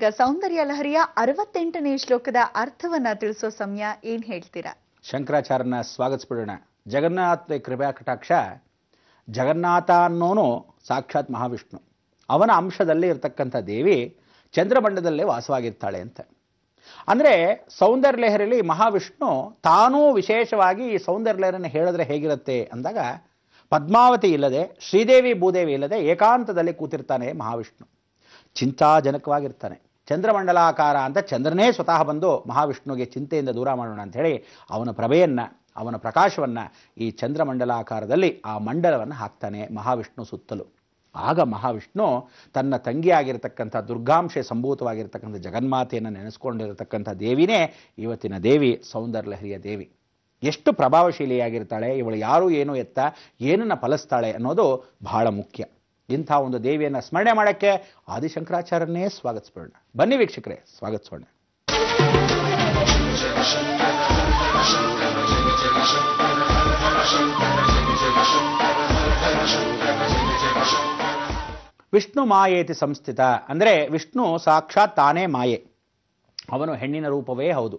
ಈಗ ಸೌಂದರ್ಯ ಲಹರಿಯ ಅರವತ್ತೆಂಟನೇ ಶ್ಲೋಕದ ಅರ್ಥವನ್ನ ತಿಳಿಸೋ ಸಮಯ ಏನ್ ಹೇಳ್ತೀರಾ ಶಂಕರಾಚಾರ್ಯನ ಸ್ವಾಗತಿಸ್ಬಿಡೋಣ ಜಗನ್ನಾಥ ಕೃಪಾ ಕಟಾಕ್ಷ ಜಗನ್ನಾಥ ಅನ್ನೋನು ಸಾಕ್ಷಾತ್ ಮಹಾವಿಷ್ಣು ಅವನ ಅಂಶದಲ್ಲಿ ಇರತಕ್ಕಂಥ ದೇವಿ ಚಂದ್ರಬಂಡದಲ್ಲೇ ವಾಸವಾಗಿರ್ತಾಳೆ ಅಂತ ಅಂದರೆ ಸೌಂದರ್ಯ ಲಹರಿಯಲ್ಲಿ ಮಹಾವಿಷ್ಣು ತಾನೂ ವಿಶೇಷವಾಗಿ ಈ ಸೌಂದರ್ಯ ಲಹರಿಯನ್ನು ಹೇಳಿದ್ರೆ ಹೇಗಿರುತ್ತೆ ಅಂದಾಗ ಪದ್ಮಾವತಿ ಇಲ್ಲದೆ ಶ್ರೀದೇವಿ ಭೂದೇವಿ ಇಲ್ಲದೆ ಏಕಾಂತದಲ್ಲಿ ಕೂತಿರ್ತಾನೆ ಮಹಾವಿಷ್ಣು ಚಿಂತಾಜನಕವಾಗಿರ್ತಾನೆ ಚಂದ್ರಮಂಡಲಾಕಾರ ಅಂತ ಚಂದ್ರನೇ ಸ್ವತಃ ಬಂದು ಮಹಾವಿಷ್ಣುವಿಗೆ ಚಿಂತೆಯಿಂದ ದೂರ ಮಾಡೋಣ ಅಂಥೇಳಿ ಅವನ ಪ್ರಭೆಯನ್ನು ಅವನ ಪ್ರಕಾಶವನ್ನು ಈ ಚಂದ್ರಮಂಡಲಾಕಾರದಲ್ಲಿ ಆ ಮಂಡಲವನ್ನು ಹಾಕ್ತಾನೆ ಮಹಾವಿಷ್ಣು ಸುತ್ತಲೂ ಆಗ ಮಹಾವಿಷ್ಣು ತನ್ನ ತಂಗಿಯಾಗಿರ್ತಕ್ಕಂಥ ದುರ್ಗಾಂಶೆ ಸಂಭೂತವಾಗಿರ್ತಕ್ಕಂಥ ಜಗನ್ಮಾತೆಯನ್ನು ನೆನೆಸ್ಕೊಂಡಿರತಕ್ಕಂಥ ದೇವಿನೇ ಇವತ್ತಿನ ದೇವಿ ಸೌಂದರ್ಯಲಹರಿಯ ದೇವಿ ಎಷ್ಟು ಪ್ರಭಾವಶೀಲಿಯಾಗಿರ್ತಾಳೆ ಇವಳು ಯಾರು ಏನು ಎತ್ತ ಏನನ್ನು ಫಲಿಸ್ತಾಳೆ ಅನ್ನೋದು ಬಹಳ ಮುಖ್ಯ ಇಂಥ ಒಂದು ದೇವಿಯನ್ನು ಸ್ಮರಣೆ ಮಾಡೋಕ್ಕೆ ಆದಿಶಂಕರಾಚಾರ್ಯನ್ನೇ ಸ್ವಾಗತಿಸೋಣ ಬನ್ನಿ ವೀಕ್ಷಕರೇ ಸ್ವಾಗತಿಸೋಣ ವಿಷ್ಣು ಮಾಯೇತಿ ಸಂಸ್ಥಿತ ಅಂದರೆ ವಿಷ್ಣು ಸಾಕ್ಷಾತ್ ತಾನೇ ಮಾಯೆ ಅವನು ಹೆಣ್ಣಿನ ರೂಪವೇ ಹೌದು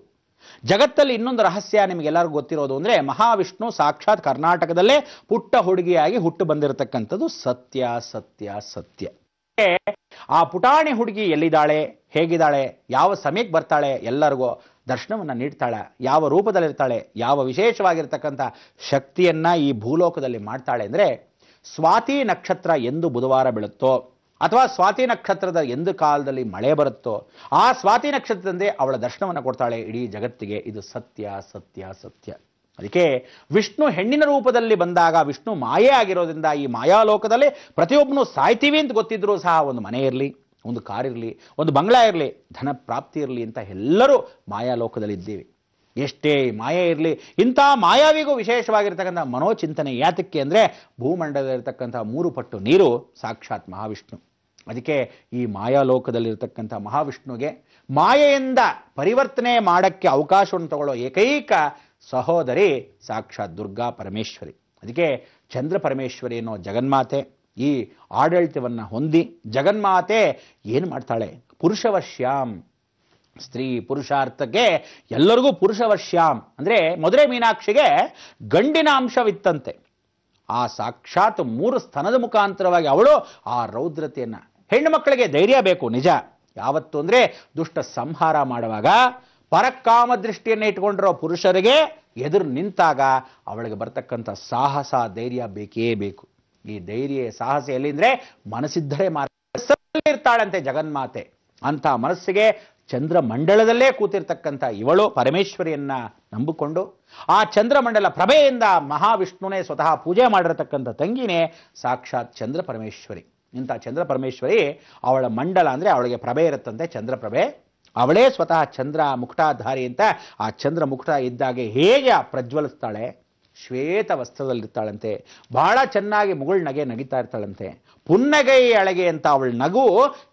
ಜಗತ್ತಲ್ಲಿ ಇನ್ನೊಂದು ರಹಸ್ಯ ನಿಮಗೆಲ್ಲರಿಗೂ ಗೊತ್ತಿರೋದು ಅಂದರೆ ಮಹಾವಿಷ್ಣು ಸಾಕ್ಷಾತ್ ಕರ್ನಾಟಕದಲ್ಲೇ ಪುಟ್ಟ ಹುಡುಗಿಯಾಗಿ ಹುಟ್ಟು ಬಂದಿರತಕ್ಕಂಥದ್ದು ಸತ್ಯ ಸತ್ಯ ಸತ್ಯ ಆ ಪುಟಾಣಿ ಹುಡುಗಿ ಎಲ್ಲಿದ್ದಾಳೆ ಹೇಗಿದ್ದಾಳೆ ಯಾವ ಸಮಯಕ್ಕೆ ಬರ್ತಾಳೆ ಎಲ್ಲರಿಗೂ ದರ್ಶನವನ್ನು ನೀಡ್ತಾಳೆ ಯಾವ ರೂಪದಲ್ಲಿರ್ತಾಳೆ ಯಾವ ವಿಶೇಷವಾಗಿರ್ತಕ್ಕಂಥ ಶಕ್ತಿಯನ್ನು ಈ ಭೂಲೋಕದಲ್ಲಿ ಮಾಡ್ತಾಳೆ ಅಂದರೆ ಸ್ವಾತಿ ನಕ್ಷತ್ರ ಎಂದು ಬುಧವಾರ ಬೀಳುತ್ತೋ ಅಥವಾ ಸ್ವಾತಿ ನಕ್ಷತ್ರದ ಎಂದು ಕಾಲದಲ್ಲಿ ಮಳೆ ಬರುತ್ತೋ ಆ ಸ್ವಾತಿ ನಕ್ಷತ್ರದಂದೇ ಅವಳ ದರ್ಶನವನ್ನು ಕೊಡ್ತಾಳೆ ಇಡೀ ಜಗತ್ತಿಗೆ ಇದು ಸತ್ಯ ಸತ್ಯ ಸತ್ಯ ಅದಕ್ಕೆ ವಿಷ್ಣು ಹೆಣ್ಣಿನ ರೂಪದಲ್ಲಿ ಬಂದಾಗ ವಿಷ್ಣು ಮಾಯೆ ಆಗಿರೋದ್ರಿಂದ ಈ ಮಾಯಾಲೋಕದಲ್ಲಿ ಪ್ರತಿಯೊಬ್ಬನು ಸಾಯ್ತೀವಿ ಅಂತ ಗೊತ್ತಿದ್ರೂ ಸಹ ಒಂದು ಮನೆ ಇರಲಿ ಒಂದು ಇರಲಿ ಒಂದು ಬಂಗ್ಲ ಇರಲಿ ಧನ ಪ್ರಾಪ್ತಿ ಇರಲಿ ಅಂತ ಎಲ್ಲರೂ ಇದ್ದೀವಿ ಎಷ್ಟೇ ಮಾಯೆ ಇರಲಿ ಇಂಥ ಮಾಯಾವಿಗೂ ವಿಶೇಷವಾಗಿರ್ತಕ್ಕಂಥ ಮನೋಚಿಂತನೆ ಯಾತಕ್ಕೆ ಅಂದರೆ ಭೂಮಂಡಲದಲ್ಲಿರ್ತಕ್ಕಂಥ ಮೂರು ಪಟ್ಟು ನೀರು ಸಾಕ್ಷಾತ್ ಮಹಾವಿಷ್ಣು ಅದಕ್ಕೆ ಈ ಮಾಯಾಲೋಕದಲ್ಲಿರ್ತಕ್ಕಂಥ ಮಹಾವಿಷ್ಣುಗೆ ಮಾಯೆಯಿಂದ ಪರಿವರ್ತನೆ ಮಾಡೋಕ್ಕೆ ಅವಕಾಶವನ್ನು ತಗೊಳ್ಳೋ ಏಕೈಕ ಸಹೋದರಿ ಸಾಕ್ಷಾತ್ ದುರ್ಗಾ ಪರಮೇಶ್ವರಿ ಅದಕ್ಕೆ ಚಂದ್ರ ಪರಮೇಶ್ವರಿ ಅನ್ನೋ ಜಗನ್ಮಾತೆ ಈ ಆಡಳಿತವನ್ನು ಹೊಂದಿ ಜಗನ್ಮಾತೆ ಏನು ಮಾಡ್ತಾಳೆ ಪುರುಷವಶ್ಯಾಮ್ ಸ್ತ್ರೀ ಪುರುಷಾರ್ಥಕ್ಕೆ ಎಲ್ಲರಿಗೂ ಪುರುಷವಶ್ಯಾಮ್ ಅಂದರೆ ಮಧುರೆ ಮೀನಾಕ್ಷಿಗೆ ಗಂಡಿನ ಅಂಶವಿತ್ತಂತೆ ಆ ಸಾಕ್ಷಾತ್ ಮೂರು ಸ್ತನದ ಮುಖಾಂತರವಾಗಿ ಅವಳು ಆ ರೌದ್ರತೆಯನ್ನು ಹೆಣ್ಣು ಮಕ್ಕಳಿಗೆ ಧೈರ್ಯ ಬೇಕು ನಿಜ ಯಾವತ್ತು ಅಂದರೆ ದುಷ್ಟ ಸಂಹಾರ ಮಾಡುವಾಗ ಪರಕಾಮ ದೃಷ್ಟಿಯನ್ನು ಇಟ್ಕೊಂಡಿರೋ ಪುರುಷರಿಗೆ ಎದುರು ನಿಂತಾಗ ಅವಳಿಗೆ ಬರ್ತಕ್ಕಂಥ ಸಾಹಸ ಧೈರ್ಯ ಬೇಕೇ ಬೇಕು ಈ ಧೈರ್ಯ ಸಾಹಸ ಎಲ್ಲಿಂದರೆ ಮನಸ್ಸಿದ್ದರೆ ಇರ್ತಾಳಂತೆ ಜಗನ್ಮಾತೆ ಅಂಥ ಮನಸ್ಸಿಗೆ ಚಂದ್ರಮಂಡಲದಲ್ಲೇ ಕೂತಿರ್ತಕ್ಕಂಥ ಇವಳು ಪರಮೇಶ್ವರಿಯನ್ನ ನಂಬಿಕೊಂಡು ಆ ಚಂದ್ರಮಂಡಲ ಪ್ರಭೆಯಿಂದ ಮಹಾವಿಷ್ಣುನೇ ಸ್ವತಃ ಪೂಜೆ ಮಾಡಿರತಕ್ಕಂಥ ತಂಗಿನೇ ಸಾಕ್ಷಾತ್ ಚಂದ್ರ ಪರಮೇಶ್ವರಿ ಇಂಥ ಚಂದ್ರಪರಮೇಶ್ವರಿ ಅವಳ ಮಂಡಲ ಅಂದರೆ ಅವಳಿಗೆ ಪ್ರಭೆ ಇರುತ್ತಂತೆ ಚಂದ್ರಪ್ರಭೆ ಅವಳೇ ಸ್ವತಃ ಚಂದ್ರ ಮುಕ್ತಾಧಾರಿ ಅಂತ ಆ ಚಂದ್ರ ಮುಕ್ತ ಇದ್ದಾಗೆ ಹೇಗೆ ಪ್ರಜ್ವಲಿಸ್ತಾಳೆ ಶ್ವೇತ ವಸ್ತ್ರದಲ್ಲಿರ್ತಾಳಂತೆ ಬಹಳ ಚೆನ್ನಾಗಿ ಮುಗುಳ್ ನಗೆ ನಗಿತಾ ಇರ್ತಾಳಂತೆ ಪುನ್ನಗೈ ಅಳಗೆ ಅಂತ ಅವಳ ನಗು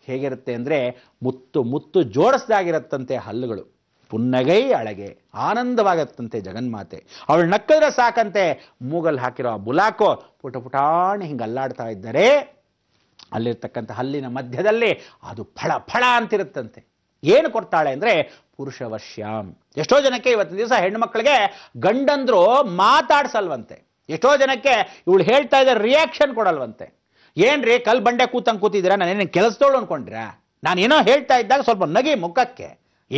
ಹೇಗಿರುತ್ತೆ ಅಂದರೆ ಮುತ್ತು ಮುತ್ತು ಜೋಡಿಸ್ದಾಗಿರುತ್ತಂತೆ ಹಲ್ಲುಗಳು ಪುನ್ನಗೈ ಅಳಗೆ ಆನಂದವಾಗತ್ತಂತೆ ಜಗನ್ಮಾತೆ ಅವಳು ನಕ್ಕಿದ್ರೆ ಸಾಕಂತೆ ಮೂಗಲ್ ಹಾಕಿರೋ ಆ ಬುಲಾಕೋ ಪುಟ ಪುಟಾಣಿ ಹಿಂಗೆ ಅಲ್ಲಾಡ್ತಾ ಇದ್ದಾರೆ ಅಲ್ಲಿರ್ತಕ್ಕಂಥ ಹಲ್ಲಿನ ಮಧ್ಯದಲ್ಲಿ ಅದು ಫಳ ಫಳ ಅಂತಿರುತ್ತಂತೆ ಏನು ಕೊಡ್ತಾಳೆ ಅಂದರೆ ಪುರುಷವಶ್ಯಾಂ ಎಷ್ಟೋ ಜನಕ್ಕೆ ಇವತ್ತಿನ ದಿವಸ ಹೆಣ್ಣುಮಕ್ಕಳಿಗೆ ಗಂಡಂದ್ರು ಮಾತಾಡ್ಸಲ್ವಂತೆ ಎಷ್ಟೋ ಜನಕ್ಕೆ ಇವಳು ಹೇಳ್ತಾ ಇದ್ದ ರಿಯಾಕ್ಷನ್ ಕೊಡಲ್ವಂತೆ ಏನ್ರಿ ಕಲ್ ಬಂಡೆ ಕೂತಂಗೆ ಕೂತಿದ್ದೀರಾ ನಾನೇನು ಕೆಲಸದವಳು ನಾನು ನಾನೇನೋ ಹೇಳ್ತಾ ಇದ್ದಾಗ ಸ್ವಲ್ಪ ನಗಿ ಮುಖಕ್ಕೆ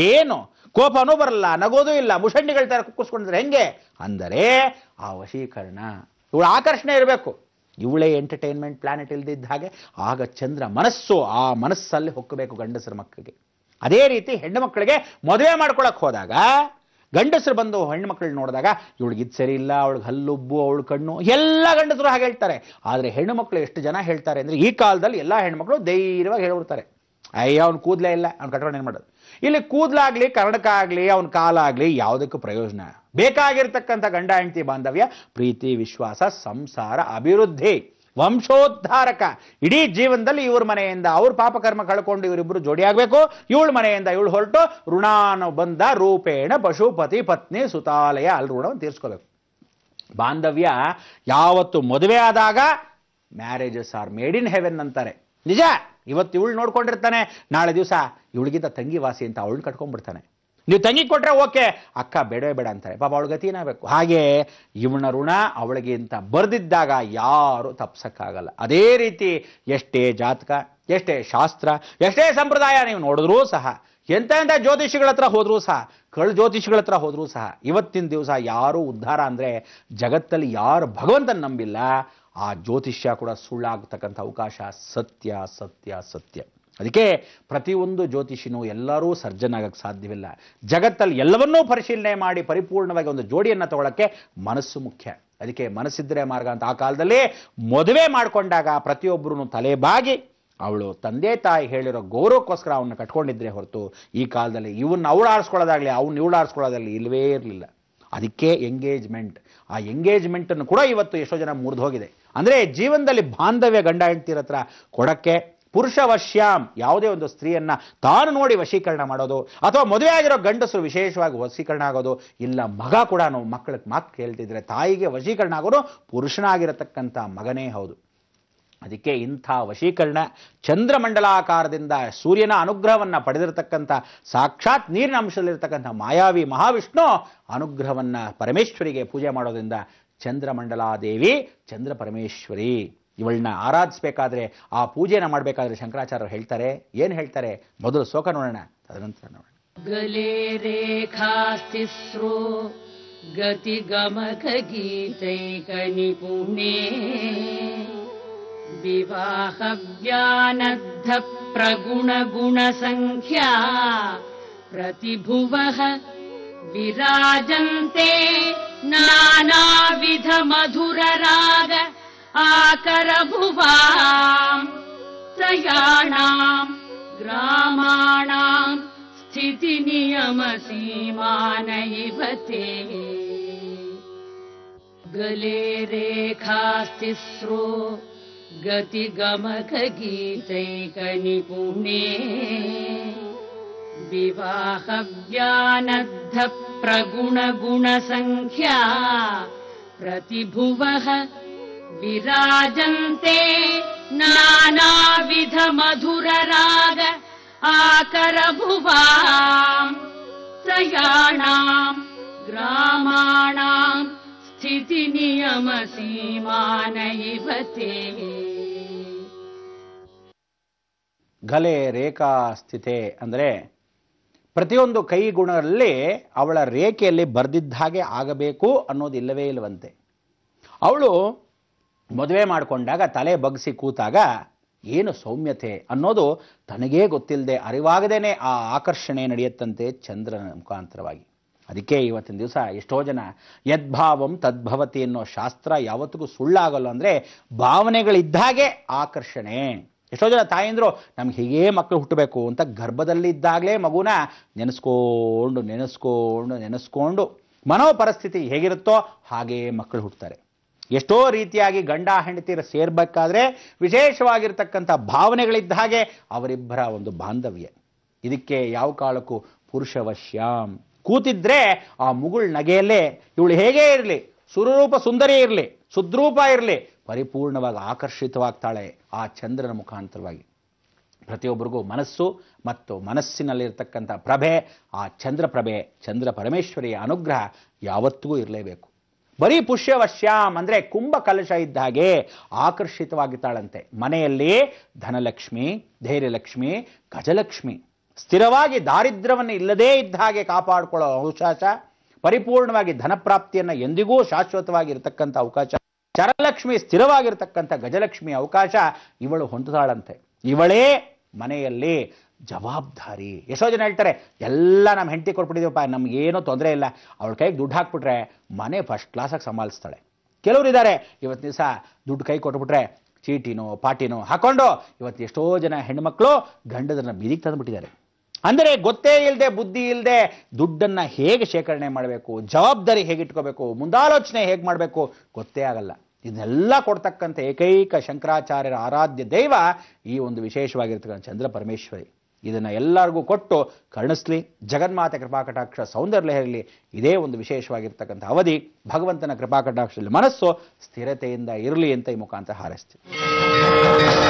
ಏನು ಕೋಪನೂ ಬರಲ್ಲ ನಗೋದೂ ಇಲ್ಲ ಮುಷಂಡಿಗಳ ಥರ ಕುಕ್ಕಿಸ್ಕೊಂಡಿದ್ರೆ ಹೆಂಗೆ ಅಂದರೆ ಆ ವಶೀಕರಣ ಇವಳು ಆಕರ್ಷಣೆ ಇರಬೇಕು ಇವಳೇ ಎಂಟರ್ಟೈನ್ಮೆಂಟ್ ಪ್ಲಾನೆಟ್ ಇಲ್ದಿದ್ದ ಹಾಗೆ ಆಗ ಚಂದ್ರ ಮನಸ್ಸು ಆ ಮನಸ್ಸಲ್ಲಿ ಹೊಕ್ಕಬೇಕು ಗಂಡಸರ ಮಕ್ಕಳಿಗೆ ಅದೇ ರೀತಿ ಹೆಣ್ಣು ಮಕ್ಕಳಿಗೆ ಮದುವೆ ಮಾಡ್ಕೊಳಕ್ಕೆ ಹೋದಾಗ ಗಂಡಸರು ಬಂದು ಮಕ್ಕಳನ್ನ ನೋಡಿದಾಗ ಇವಳಿಗೆ ಇದು ಸರಿ ಇಲ್ಲ ಅವಳಿಗೆ ಹಲ್ಲುಬ್ಬು ಅವಳು ಕಣ್ಣು ಎಲ್ಲ ಗಂಡಸರು ಹಾಗೆ ಹೇಳ್ತಾರೆ ಆದರೆ ಹೆಣ್ಣು ಮಕ್ಕಳು ಎಷ್ಟು ಜನ ಹೇಳ್ತಾರೆ ಅಂದರೆ ಈ ಕಾಲದಲ್ಲಿ ಎಲ್ಲ ಹೆಣ್ಮಕ್ಳು ಧೈರ್ಯವಾಗಿ ಹೇಳ್ಬಿಡ್ತಾರೆ ಅಯ್ಯ ಅವ್ನು ಕೂದಲೇ ಇಲ್ಲ ಅವ್ನು ಕಟ್ಕೊಂಡು ಏನು ಮಾಡೋದು ಇಲ್ಲಿ ಕೂದಲಾಗ್ಲಿ ಕನ್ನಡಕ ಆಗಲಿ ಅವನ ಕಾಲಾಗ್ಲಿ ಯಾವುದಕ್ಕೂ ಪ್ರಯೋಜನ ಬೇಕಾಗಿರ್ತಕ್ಕಂಥ ಗಂಡ ಹೆಂಡತಿ ಬಾಂಧವ್ಯ ಪ್ರೀತಿ ವಿಶ್ವಾಸ ಸಂಸಾರ ಅಭಿವೃದ್ಧಿ ವಂಶೋದ್ಧಾರಕ ಇಡೀ ಜೀವನದಲ್ಲಿ ಇವ್ರ ಮನೆಯಿಂದ ಅವ್ರ ಪಾಪಕರ್ಮ ಕಳ್ಕೊಂಡು ಇವರಿಬ್ಬರು ಜೋಡಿಯಾಗಬೇಕು ಇವಳ ಮನೆಯಿಂದ ಇವಳು ಹೊರಟು ಬಂದ ರೂಪೇಣ ಪಶುಪತಿ ಪತ್ನಿ ಸುತಾಲಯ ಅಲ್ಲಿ ಋಣವನ್ನು ತೀರಿಸ್ಕೋಬೇಕು ಬಾಂಧವ್ಯ ಯಾವತ್ತು ಮದುವೆ ಆದಾಗ marriages are made in heaven ಅಂತಾರೆ ನಿಜ ಇವತ್ತು ಇವಳು ನೋಡ್ಕೊಂಡಿರ್ತಾನೆ ನಾಳೆ ದಿವಸ ಇವಳಿಗಿಂತ ತಂಗಿ ವಾಸಿ ಅಂತ ಅವಳನ್ನ ಕಟ್ಕೊಂಡ್ಬಿಡ್ತಾನೆ ನೀವು ತಂಗಿ ಕೊಟ್ಟರೆ ಓಕೆ ಅಕ್ಕ ಬೇಡವೇ ಬೇಡ ಅಂತಾರೆ ಪಾಪ ಅವಳು ಗತಿ ಹಾಗೆ ಇವನ ಋಣ ಅವಳಿಗಿಂತ ಬರೆದಿದ್ದಾಗ ಯಾರು ತಪ್ಸಕ್ಕಾಗಲ್ಲ ಅದೇ ರೀತಿ ಎಷ್ಟೇ ಜಾತಕ ಎಷ್ಟೇ ಶಾಸ್ತ್ರ ಎಷ್ಟೇ ಸಂಪ್ರದಾಯ ನೀವು ನೋಡಿದ್ರೂ ಸಹ ಎಂಥ ಎಂಥ ಜ್ಯೋತಿಷಿಗಳ ಹತ್ರ ಹೋದರೂ ಸಹ ಕಳ್ಳ ಜ್ಯೋತಿಷಿಗಳ ಹತ್ರ ಹೋದರೂ ಸಹ ಇವತ್ತಿನ ದಿವಸ ಯಾರೂ ಉದ್ಧಾರ ಅಂದರೆ ಜಗತ್ತಲ್ಲಿ ಯಾರು ಭಗವಂತನ ನಂಬಿಲ್ಲ ಆ ಜ್ಯೋತಿಷ್ಯ ಕೂಡ ಸುಳ್ಳಾಗ್ತಕ್ಕಂಥ ಅವಕಾಶ ಸತ್ಯ ಸತ್ಯ ಸತ್ಯ ಅದಕ್ಕೆ ಪ್ರತಿಯೊಂದು ಜ್ಯೋತಿಷಿನೂ ಎಲ್ಲರೂ ಸರ್ಜನಾಗಕ್ಕೆ ಸಾಧ್ಯವಿಲ್ಲ ಜಗತ್ತಲ್ಲಿ ಎಲ್ಲವನ್ನೂ ಪರಿಶೀಲನೆ ಮಾಡಿ ಪರಿಪೂರ್ಣವಾಗಿ ಒಂದು ಜೋಡಿಯನ್ನು ತಗೊಳ್ಳೋಕ್ಕೆ ಮನಸ್ಸು ಮುಖ್ಯ ಅದಕ್ಕೆ ಮನಸ್ಸಿದ್ದರೆ ಮಾರ್ಗ ಅಂತ ಆ ಕಾಲದಲ್ಲಿ ಮದುವೆ ಮಾಡಿಕೊಂಡಾಗ ಪ್ರತಿಯೊಬ್ಬರೂ ಬಾಗಿ ಅವಳು ತಂದೆ ತಾಯಿ ಹೇಳಿರೋ ಗೌರವಕ್ಕೋಸ್ಕರ ಅವನ್ನ ಕಟ್ಕೊಂಡಿದ್ರೆ ಹೊರತು ಈ ಕಾಲದಲ್ಲಿ ಇವನ್ನ ಅವಳು ಆರಿಸ್ಕೊಳ್ಳೋದಾಗಲಿ ಅವ್ನು ಇವಳು ಆರಿಸ್ಕೊಳ್ಳೋದಾಗಲಿ ಇಲ್ಲವೇ ಇರಲಿಲ್ಲ ಅದಕ್ಕೆ ಎಂಗೇಜ್ಮೆಂಟ್ ಆ ಎಂಗೇಜ್ಮೆಂಟನ್ನು ಕೂಡ ಇವತ್ತು ಎಷ್ಟೋ ಜನ ಮುರಿದು ಹೋಗಿದೆ ಅಂದರೆ ಜೀವನದಲ್ಲಿ ಬಾಂಧವ್ಯ ಗಂಡ ಹೆಂಡ್ತಿರ ಹತ್ರ ಕೊಡಕ್ಕೆ ವಶ್ಯಾಂ ಯಾವುದೇ ಒಂದು ಸ್ತ್ರೀಯನ್ನು ತಾನು ನೋಡಿ ವಶೀಕರಣ ಮಾಡೋದು ಅಥವಾ ಮದುವೆ ಆಗಿರೋ ಗಂಡಸರು ವಿಶೇಷವಾಗಿ ವಶೀಕರಣ ಆಗೋದು ಇಲ್ಲ ಮಗ ಕೂಡ ನಾವು ಮಕ್ಕಳಿಗೆ ಮಾತು ಕೇಳ್ತಿದ್ರೆ ತಾಯಿಗೆ ವಶೀಕರಣ ಆಗೋದು ಪುರುಷನಾಗಿರತಕ್ಕಂಥ ಮಗನೇ ಹೌದು ಅದಕ್ಕೆ ಇಂಥ ವಶೀಕರಣ ಚಂದ್ರಮಂಡಲಾಕಾರದಿಂದ ಸೂರ್ಯನ ಅನುಗ್ರಹವನ್ನು ಪಡೆದಿರತಕ್ಕಂಥ ಸಾಕ್ಷಾತ್ ನೀರಿನ ಅಂಶದಲ್ಲಿರ್ತಕ್ಕಂಥ ಮಾಯಾವಿ ಮಹಾವಿಷ್ಣು ಅನುಗ್ರಹವನ್ನು ಪರಮೇಶ್ವರಿಗೆ ಪೂಜೆ ಮಾಡೋದ್ರಿಂದ ಚಂದ್ರಮಂಡಲಾದೇವಿ ಚಂದ್ರಪರಮೇಶ್ವರಿ ಇವಳನ್ನ ಆರಾಧಿಸಬೇಕಾದ್ರೆ ಆ ಪೂಜೆನ ಮಾಡಬೇಕಾದ್ರೆ ಶಂಕರಾಚಾರ್ಯರು ಹೇಳ್ತಾರೆ ಏನು ಹೇಳ್ತಾರೆ ಮೊದಲು ಶೋಕ ನೋಡೋಣ ತದನಂತರ ನೋಡೋಣ ಗಲೇ ರೇಖಾಸ್ತಿಸ್ರೋ ಗತಿ ಗಮಕ ಗೀತೆ ವಿವಾಹ ಪ್ರಗುಣ ಗುಣ ಸಂಖ್ಯಾ ಪ್ರತಿಭುವ ವಿರಾಜಂತೆ मधुरराग त्रयाणाम् ग्रामाणाम् इव ते गलेरेखास्तिस्रो विवाहव्यानद्ध विवाहव्यानद्धप्रगुणगुणसङ्ख्या प्रतिभुवः विराजन्ते नानाविधमधुरराग त्रयाणाम् ग्रामाणाम् ते घले रेखा स्थिते अन्द्रे ಪ್ರತಿಯೊಂದು ಕೈಗುಣದಲ್ಲಿ ಅವಳ ರೇಖೆಯಲ್ಲಿ ಬರೆದಿದ್ದ ಹಾಗೆ ಆಗಬೇಕು ಅನ್ನೋದು ಇಲ್ಲವೇ ಇಲ್ಲವಂತೆ ಅವಳು ಮದುವೆ ಮಾಡಿಕೊಂಡಾಗ ತಲೆ ಬಗ್ಸಿ ಕೂತಾಗ ಏನು ಸೌಮ್ಯತೆ ಅನ್ನೋದು ತನಗೇ ಗೊತ್ತಿಲ್ಲದೆ ಅರಿವಾಗದೇ ಆ ಆಕರ್ಷಣೆ ನಡೆಯುತ್ತಂತೆ ಚಂದ್ರನ ಮುಖಾಂತರವಾಗಿ ಅದಕ್ಕೆ ಇವತ್ತಿನ ದಿವಸ ಎಷ್ಟೋ ಜನ ಯದ್ಭಾವಂ ತದ್ಭವತಿ ಅನ್ನೋ ಶಾಸ್ತ್ರ ಯಾವತ್ತಿಗೂ ಸುಳ್ಳಾಗಲ್ಲ ಅಂದರೆ ಭಾವನೆಗಳಿದ್ದಾಗೆ ಆಕರ್ಷಣೆ ಎಷ್ಟೋ ಜನ ತಾಯಂದರು ನಮ್ಗೆ ಹೀಗೇ ಮಕ್ಕಳು ಹುಟ್ಟಬೇಕು ಅಂತ ಗರ್ಭದಲ್ಲಿದ್ದಾಗಲೇ ಮಗುನ ನೆನೆಸ್ಕೊಂಡು ನೆನೆಸ್ಕೊಂಡು ನೆನೆಸ್ಕೊಂಡು ಮನೋ ಪರಿಸ್ಥಿತಿ ಹೇಗಿರುತ್ತೋ ಹಾಗೇ ಮಕ್ಕಳು ಹುಟ್ಟುತ್ತಾರೆ ಎಷ್ಟೋ ರೀತಿಯಾಗಿ ಗಂಡ ಹೆಂಡತಿರ ಸೇರಬೇಕಾದ್ರೆ ವಿಶೇಷವಾಗಿರ್ತಕ್ಕಂಥ ಭಾವನೆಗಳಿದ್ದ ಹಾಗೆ ಅವರಿಬ್ಬರ ಒಂದು ಬಾಂಧವ್ಯ ಇದಕ್ಕೆ ಯಾವ ಕಾಲಕ್ಕೂ ಪುರುಷವಶ್ಯಾಮ್ ಕೂತಿದ್ರೆ ಆ ಮುಗುಳ್ ನಗೆಯಲ್ಲೇ ಇವಳು ಹೇಗೇ ಇರಲಿ ಸುರೂಪ ಸುಂದರಿ ಇರಲಿ ಸುದ್ರೂಪ ಇರಲಿ ಪರಿಪೂರ್ಣವಾಗಿ ಆಕರ್ಷಿತವಾಗ್ತಾಳೆ ಆ ಚಂದ್ರನ ಮುಖಾಂತರವಾಗಿ ಪ್ರತಿಯೊಬ್ಬರಿಗೂ ಮನಸ್ಸು ಮತ್ತು ಮನಸ್ಸಿನಲ್ಲಿರ್ತಕ್ಕಂಥ ಪ್ರಭೆ ಆ ಚಂದ್ರ ಪ್ರಭೆ ಚಂದ್ರ ಪರಮೇಶ್ವರಿಯ ಅನುಗ್ರಹ ಯಾವತ್ತಿಗೂ ಇರಲೇಬೇಕು ಬರೀ ಪುಷ್ಯವಶ್ಯಾಮ್ ಅಂದರೆ ಕುಂಭ ಕಲಶ ಇದ್ದ ಹಾಗೆ ಆಕರ್ಷಿತವಾಗಿದ್ದಾಳಂತೆ ಮನೆಯಲ್ಲಿ ಧನಲಕ್ಷ್ಮಿ ಧೈರ್ಯಲಕ್ಷ್ಮಿ ಗಜಲಕ್ಷ್ಮಿ ಸ್ಥಿರವಾಗಿ ದಾರಿದ್ರ್ಯವನ್ನು ಇಲ್ಲದೇ ಇದ್ದ ಹಾಗೆ ಕಾಪಾಡಿಕೊಳ್ಳೋ ಅವಕಾಶ ಪರಿಪೂರ್ಣವಾಗಿ ಧನಪ್ರಾಪ್ತಿಯನ್ನು ಎಂದಿಗೂ ಶಾಶ್ವತವಾಗಿ ಇರತಕ್ಕಂಥ ಅವಕಾಶ ಚರಲಕ್ಷ್ಮಿ ಸ್ಥಿರವಾಗಿರ್ತಕ್ಕಂಥ ಗಜಲಕ್ಷ್ಮಿ ಅವಕಾಶ ಇವಳು ಹೊಂದುತ್ತಾಳಂತೆ ಇವಳೇ ಮನೆಯಲ್ಲಿ ಜವಾಬ್ದಾರಿ ಎಷ್ಟೋ ಜನ ಹೇಳ್ತಾರೆ ಎಲ್ಲ ನಮ್ಮ ಹೆಂಡತಿ ಕೊಟ್ಬಿಟ್ಟಿದ್ದೀವಪ್ಪ ನಮಗೇನೂ ತೊಂದರೆ ಇಲ್ಲ ಅವಳ ಕೈಗೆ ದುಡ್ಡು ಹಾಕ್ಬಿಟ್ರೆ ಮನೆ ಫಸ್ಟ್ ಕ್ಲಾಸಾಗಿ ಸಂಭಾಲಿಸ್ತಾಳೆ ಇದ್ದಾರೆ ಇವತ್ತು ದಿವಸ ದುಡ್ಡು ಕೈ ಕೊಟ್ಬಿಟ್ರೆ ಚೀಟಿನೋ ಪಾಟಿನೋ ಹಾಕ್ಕೊಂಡು ಇವತ್ತು ಎಷ್ಟೋ ಜನ ಹೆಣ್ಮಕ್ಳು ಗಂಡದನ್ನು ಬೀದಿಗೆ ತಂದುಬಿಟ್ಟಿದ್ದಾರೆ ಅಂದರೆ ಗೊತ್ತೇ ಇಲ್ಲದೆ ಬುದ್ಧಿ ಇಲ್ಲದೆ ದುಡ್ಡನ್ನು ಹೇಗೆ ಶೇಖರಣೆ ಮಾಡಬೇಕು ಜವಾಬ್ದಾರಿ ಹೇಗೆ ಇಟ್ಕೋಬೇಕು ಮುಂದಾಲೋಚನೆ ಹೇಗೆ ಮಾಡಬೇಕು ಗೊತ್ತೇ ಆಗಲ್ಲ ಇದನ್ನೆಲ್ಲ ಕೊಡ್ತಕ್ಕಂಥ ಏಕೈಕ ಶಂಕರಾಚಾರ್ಯರ ಆರಾಧ್ಯ ದೈವ ಈ ಒಂದು ವಿಶೇಷವಾಗಿರ್ತಕ್ಕಂಥ ಚಂದ್ರ ಪರಮೇಶ್ವರಿ ಇದನ್ನು ಎಲ್ಲರಿಗೂ ಕೊಟ್ಟು ಕರುಣಿಸ್ಲಿ ಜಗನ್ಮಾತೆ ಕೃಪಾಕಟಾಕ್ಷ ಸೌಂದರ್ಯ ಇರಲಿ ಇದೇ ಒಂದು ವಿಶೇಷವಾಗಿರ್ತಕ್ಕಂಥ ಅವಧಿ ಭಗವಂತನ ಕೃಪಾಕಟಾಕ್ಷದಲ್ಲಿ ಮನಸ್ಸು ಸ್ಥಿರತೆಯಿಂದ ಇರಲಿ ಅಂತ ಈ ಮುಖಾಂತರ ಹಾರೈಸ್ತೀವಿ